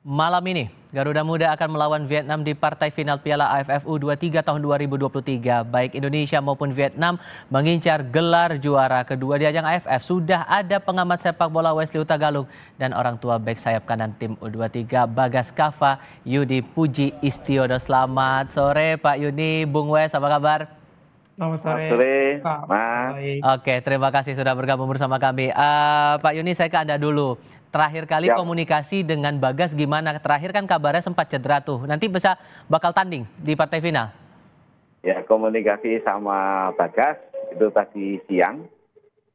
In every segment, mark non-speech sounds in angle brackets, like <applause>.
Malam ini, Garuda Muda akan melawan Vietnam di partai final Piala AFF U23 tahun 2023. Baik Indonesia maupun Vietnam mengincar gelar juara kedua di ajang AFF. Sudah ada pengamat sepak bola Wesley Utagalung dan orang tua baik sayap kanan tim U23 Bagas Kava Yudi Puji Istiodo. Selamat sore Pak Yudi, Bung Wes apa kabar? Selamat sore. Selamat sore, Mas. Oke, terima kasih sudah bergabung bersama kami. Uh, Pak Yuni, saya ke Anda dulu. Terakhir kali ya. komunikasi dengan Bagas gimana? Terakhir kan kabarnya sempat cedera tuh. Nanti bisa bakal tanding di partai final. Ya, komunikasi sama Bagas itu tadi siang.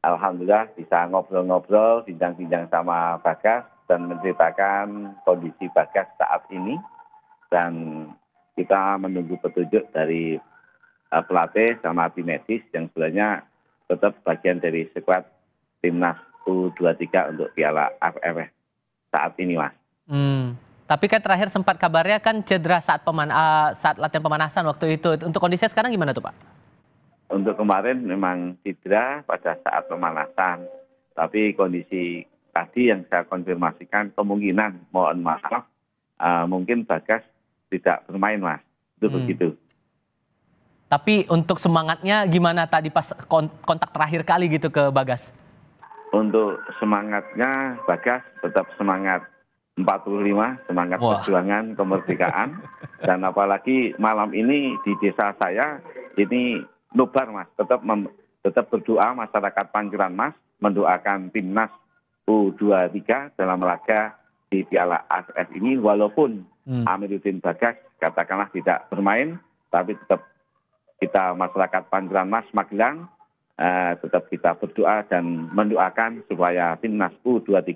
Alhamdulillah bisa ngobrol-ngobrol, bincang-bincang sama Bagas dan menceritakan kondisi Bagas saat ini. Dan kita menunggu petunjuk dari Eh, pelatih sama tim medis yang sebenarnya tetap bagian dari sekuat timnas U23 untuk Piala AFF saat ini, Mas. Hmm. Tapi kan terakhir sempat kabarnya kan cedera saat peman uh, saat latihan pemanasan waktu itu. Untuk kondisinya sekarang gimana tuh, Pak? Untuk kemarin memang cedera pada saat pemanasan. Tapi kondisi tadi yang saya konfirmasikan kemungkinan mohon maaf uh, mungkin Bagas tidak bermain, Mas. Itu hmm. begitu. Tapi untuk semangatnya gimana tadi pas kontak terakhir kali gitu ke Bagas? Untuk semangatnya Bagas tetap semangat 45 semangat Wah. perjuangan kemerdekaan dan apalagi malam ini di desa saya ini nubar Mas tetap mem, tetap berdoa masyarakat Pancuran Mas mendoakan timnas U23 dalam laga di Piala AFF ini walaupun hmm. Amiruddin Bagas katakanlah tidak bermain tapi tetap kita masyarakat Pancuran Mas Magelang eh, tetap kita berdoa dan mendoakan supaya timnas U23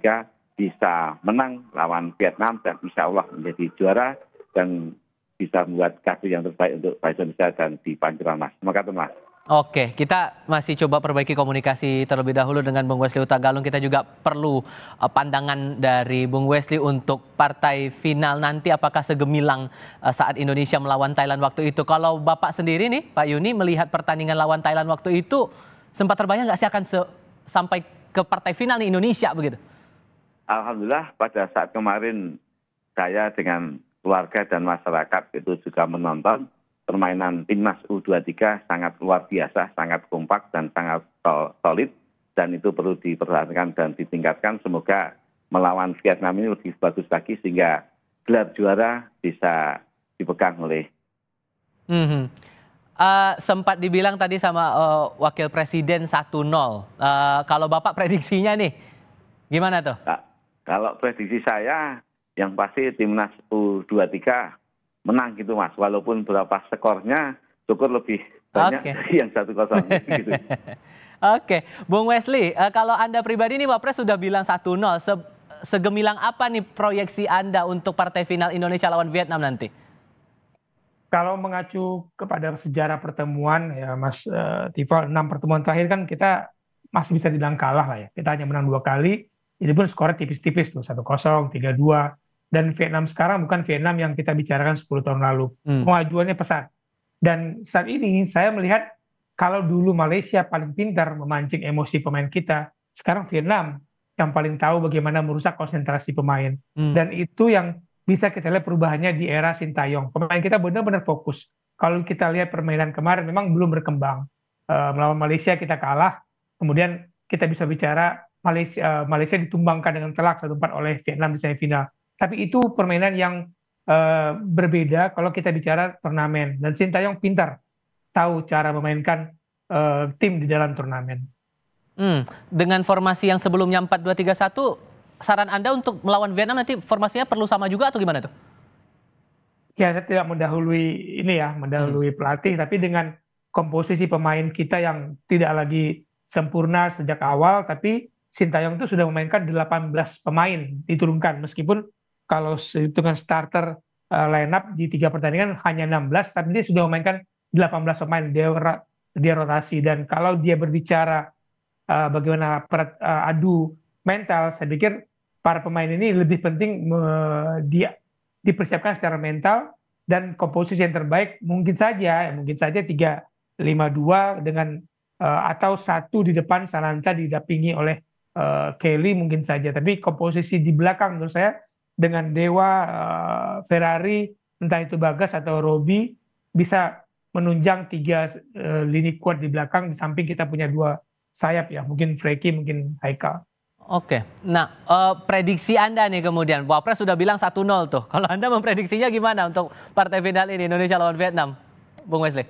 bisa menang lawan Vietnam dan insya Allah menjadi juara dan bisa membuat kasus yang terbaik untuk Indonesia dan di Pancuran Mas. Terima kasih Mas. Oke, kita masih coba perbaiki komunikasi terlebih dahulu dengan Bung Wesley Utagalung. Kita juga perlu eh, pandangan dari Bung Wesley untuk partai final nanti apakah segemilang eh, saat Indonesia melawan Thailand waktu itu. Kalau Bapak sendiri nih, Pak Yuni melihat pertandingan lawan Thailand waktu itu sempat terbayang nggak sih akan se sampai ke partai final nih Indonesia begitu? Alhamdulillah pada saat kemarin saya dengan keluarga dan masyarakat itu juga menonton permainan timnas U23 sangat luar biasa, sangat kompak dan sangat solid dan itu perlu dipertahankan dan ditingkatkan. Semoga melawan Vietnam ini lebih bagus lagi sehingga gelar juara bisa dipegang oleh. Mm -hmm. uh, sempat dibilang tadi sama uh, Wakil Presiden 1-0. Uh, eh, kalau Bapak prediksinya nih, gimana tuh? Uh, kalau prediksi saya, yang pasti timnas U23 menang gitu mas walaupun berapa skornya syukur lebih banyak okay. <laughs> yang satu kosong gitu. <laughs> Oke, okay. Bung Wesley, eh, kalau Anda pribadi nih Wapres sudah bilang 1-0, Se segemilang apa nih proyeksi Anda untuk partai final Indonesia lawan Vietnam nanti? Kalau mengacu kepada sejarah pertemuan ya Mas uh, Tifa, 6 pertemuan terakhir kan kita masih bisa dibilang kalah lah ya. Kita hanya menang dua kali, itu pun skornya tipis-tipis tuh, 1-0, 3-2 dan Vietnam sekarang bukan Vietnam yang kita bicarakan 10 tahun lalu. Hmm. Kemajuannya pesat. Dan saat ini saya melihat kalau dulu Malaysia paling pintar memancing emosi pemain kita, sekarang Vietnam yang paling tahu bagaimana merusak konsentrasi pemain. Hmm. Dan itu yang bisa kita lihat perubahannya di era Sintayong. Pemain kita benar-benar fokus. Kalau kita lihat permainan kemarin memang belum berkembang. E, melawan Malaysia kita kalah, kemudian kita bisa bicara Malaysia, eh, Malaysia ditumbangkan dengan telak satu part oleh Vietnam di semifinal tapi itu permainan yang uh, berbeda kalau kita bicara turnamen. Dan Sintayong pintar tahu cara memainkan uh, tim di dalam turnamen. Hmm, dengan formasi yang sebelumnya 4-2-3-1, saran Anda untuk melawan Vietnam nanti formasinya perlu sama juga atau gimana tuh? Ya, saya tidak mendahului ini ya, mendahului hmm. pelatih, tapi dengan komposisi pemain kita yang tidak lagi sempurna sejak awal, tapi Sintayong itu sudah memainkan 18 pemain diturunkan, meskipun kalau hitungan starter uh, eh, line up di tiga pertandingan hanya 16 tapi dia sudah memainkan 18 pemain dia dia rotasi dan kalau dia berbicara uh, bagaimana per, uh, eh, adu mental saya pikir para pemain ini lebih penting uh, dia dipersiapkan secara mental dan komposisi yang terbaik mungkin saja ya, mungkin saja tiga lima dua dengan uh, atau satu di depan Sananta didampingi oleh uh, Kelly mungkin saja tapi komposisi di belakang menurut saya dengan Dewa, uh, Ferrari, entah itu Bagas atau Robi bisa menunjang tiga uh, lini kuat di belakang di samping kita punya dua sayap ya, mungkin Freki, mungkin Haikal. Oke, nah uh, prediksi Anda nih kemudian, Wapres sudah bilang 1-0 tuh. Kalau Anda memprediksinya gimana untuk partai final ini Indonesia lawan Vietnam, Bung Wesley?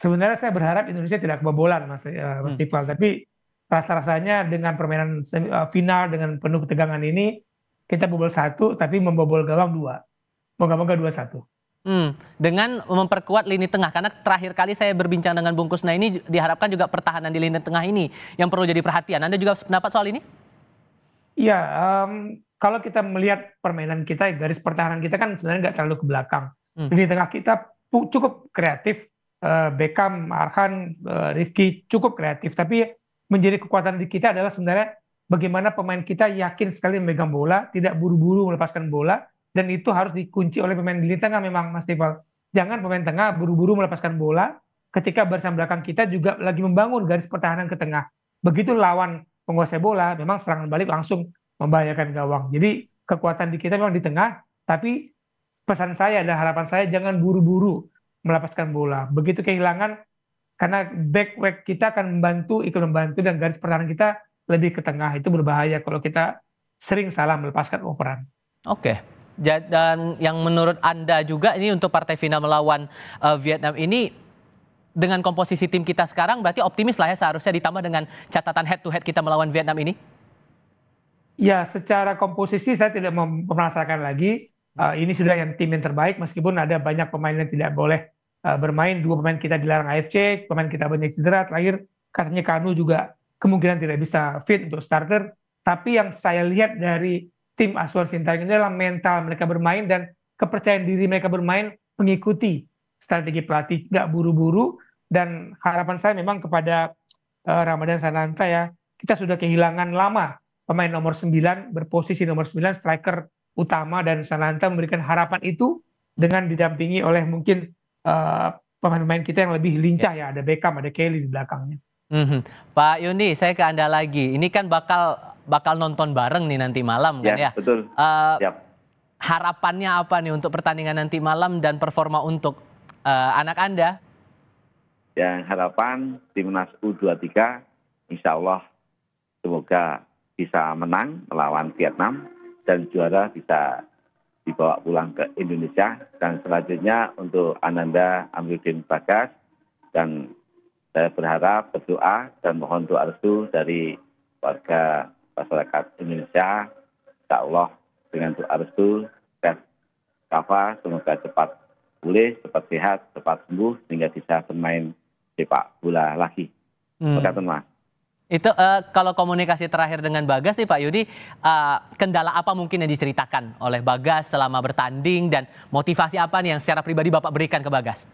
Sebenarnya saya berharap Indonesia tidak kebobolan, Mas, uh, Mas hmm. Tifal. Tapi rasa-rasanya dengan permainan final dengan penuh ketegangan ini, kita bobol satu tapi membobol gawang dua moga-moga dua satu Hmm, dengan memperkuat lini tengah karena terakhir kali saya berbincang dengan Bungkus, nah ini diharapkan juga pertahanan di lini tengah ini yang perlu jadi perhatian. Anda juga pendapat soal ini? Iya, um, kalau kita melihat permainan kita garis pertahanan kita kan sebenarnya nggak terlalu ke belakang. Hmm. Lini tengah kita cukup kreatif, uh, Beckham, Arhan, uh, Rifki cukup kreatif. Tapi menjadi kekuatan di kita adalah sebenarnya bagaimana pemain kita yakin sekali memegang bola, tidak buru-buru melepaskan bola, dan itu harus dikunci oleh pemain di tengah memang Mas Tiffal. Jangan pemain tengah buru-buru melepaskan bola ketika barisan belakang kita juga lagi membangun garis pertahanan ke tengah. Begitu lawan penguasa bola, memang serangan balik langsung membahayakan gawang. Jadi kekuatan di kita memang di tengah, tapi pesan saya dan harapan saya jangan buru-buru melepaskan bola. Begitu kehilangan, karena back-back kita akan membantu, ikut membantu, dan garis pertahanan kita lebih ke tengah itu berbahaya kalau kita sering salah melepaskan operan. Oke. Okay. Dan yang menurut Anda juga ini untuk partai final melawan uh, Vietnam ini dengan komposisi tim kita sekarang berarti optimis lah ya seharusnya ditambah dengan catatan head to head kita melawan Vietnam ini. Ya, secara komposisi saya tidak mempermasalahkan lagi uh, ini sudah yang tim yang terbaik meskipun ada banyak pemain yang tidak boleh uh, bermain, dua pemain kita dilarang AFC, pemain kita banyak cedera, terakhir katanya Kanu juga kemungkinan tidak bisa fit untuk starter. Tapi yang saya lihat dari tim asuhan Sintayong ini adalah mental mereka bermain dan kepercayaan diri mereka bermain mengikuti strategi pelatih, nggak buru-buru. Dan harapan saya memang kepada uh, Ramadan Sananta ya, kita sudah kehilangan lama pemain nomor 9 berposisi nomor 9 striker utama dan Sananta memberikan harapan itu dengan didampingi oleh mungkin eh, pemain-pemain uh, kita yang lebih lincah ya. ya ada Beckham ada Kelly di belakangnya. Mm-hmm. Pak Yuni, saya ke Anda lagi. Ini kan bakal bakal nonton bareng nih nanti malam kan ya? ya? Betul. Uh, eh, yep. Harapannya apa nih untuk pertandingan nanti malam dan performa untuk uh, anak Anda? Yang harapan timnas U23 insya Allah semoga bisa menang melawan Vietnam dan juara bisa dibawa pulang ke Indonesia dan selanjutnya untuk Ananda Amiruddin Bagas dan saya berharap berdoa dan mohon doa restu dari warga masyarakat Indonesia. Insya Allah dengan doa restu dan Kava semoga cepat pulih, cepat sehat, cepat sembuh sehingga bisa bermain sepak bola lagi. Hmm. Mas. Itu uh, kalau komunikasi terakhir dengan Bagas nih Pak Yudi, uh, kendala apa mungkin yang diceritakan oleh Bagas selama bertanding dan motivasi apa nih yang secara pribadi Bapak berikan ke Bagas?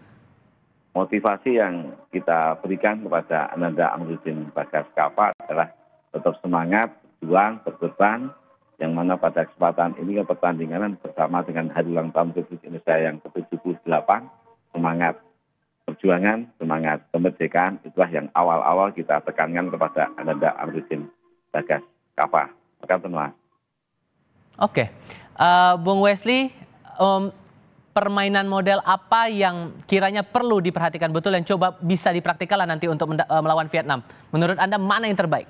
motivasi yang kita berikan kepada Ananda Amruddin Bagas Kapa adalah tetap semangat, berjuang, berkesan, yang mana pada kesempatan ini pertandingan bersama dengan Hari Ulang Tahun Republik Indonesia yang ke-78, semangat perjuangan, semangat kemerdekaan, itulah yang awal-awal kita tekankan kepada Ananda Amruddin Bagas Kapa. Rekan semua. Oke, okay. uh, eh, Bung Wesley, um, permainan model apa yang kiranya perlu diperhatikan betul dan coba bisa dipraktikkan lah nanti untuk eh, melawan Vietnam? Menurut Anda mana yang terbaik?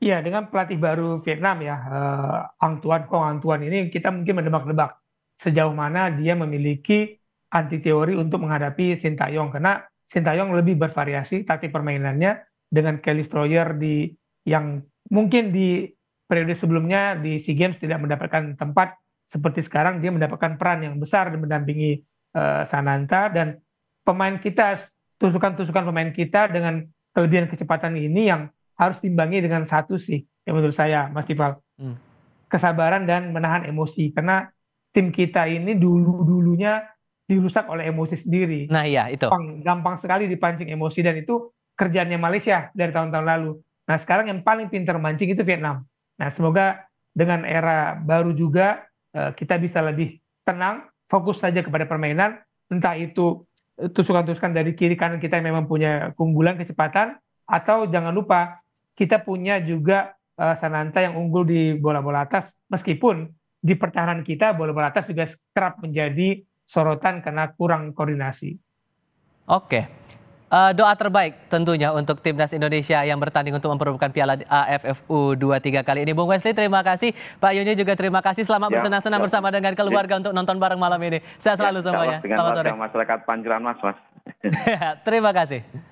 Iya, dengan pelatih baru Vietnam ya, uh, Ang Tuan Kong Ang Tuan ini kita mungkin mendebak-debak sejauh mana dia memiliki anti teori untuk menghadapi Sintayong karena Sintayong lebih bervariasi taktik permainannya dengan Kelly Stroyer di yang mungkin di periode sebelumnya di SEA Games tidak mendapatkan tempat seperti sekarang dia mendapatkan peran yang besar dan mendampingi uh, Sananta dan pemain kita tusukan-tusukan pemain kita dengan kelebihan kecepatan ini yang harus timbangi dengan satu sih yang menurut saya Mas Tifal hmm. kesabaran dan menahan emosi karena tim kita ini dulu dulunya dirusak oleh emosi sendiri. Nah iya itu. Gampang, gampang sekali dipancing emosi dan itu kerjaannya Malaysia dari tahun-tahun lalu. Nah sekarang yang paling pintar mancing itu Vietnam. Nah semoga dengan era baru juga Eh, kita bisa lebih tenang, fokus saja kepada permainan, entah itu eh, tusukan-tusukan dari kiri kanan kita yang memang punya keunggulan kecepatan, atau jangan lupa kita punya juga uh, Sananta yang unggul di bola-bola atas, meskipun di pertahanan kita bola-bola atas juga kerap menjadi sorotan karena kurang koordinasi. Oke, Uh, doa terbaik tentunya untuk timnas Indonesia yang bertanding untuk memperebutkan Piala AFF U23 kali ini. Bung Wesley terima kasih, Pak Yuni juga terima kasih. Selamat ya, bersenang-senang ya. bersama dengan keluarga ya. untuk nonton bareng malam ini. Saya selalu ya, semuanya. Selamat sore. Masyarakat Panjeran Mas, Mas. <laughs> terima kasih.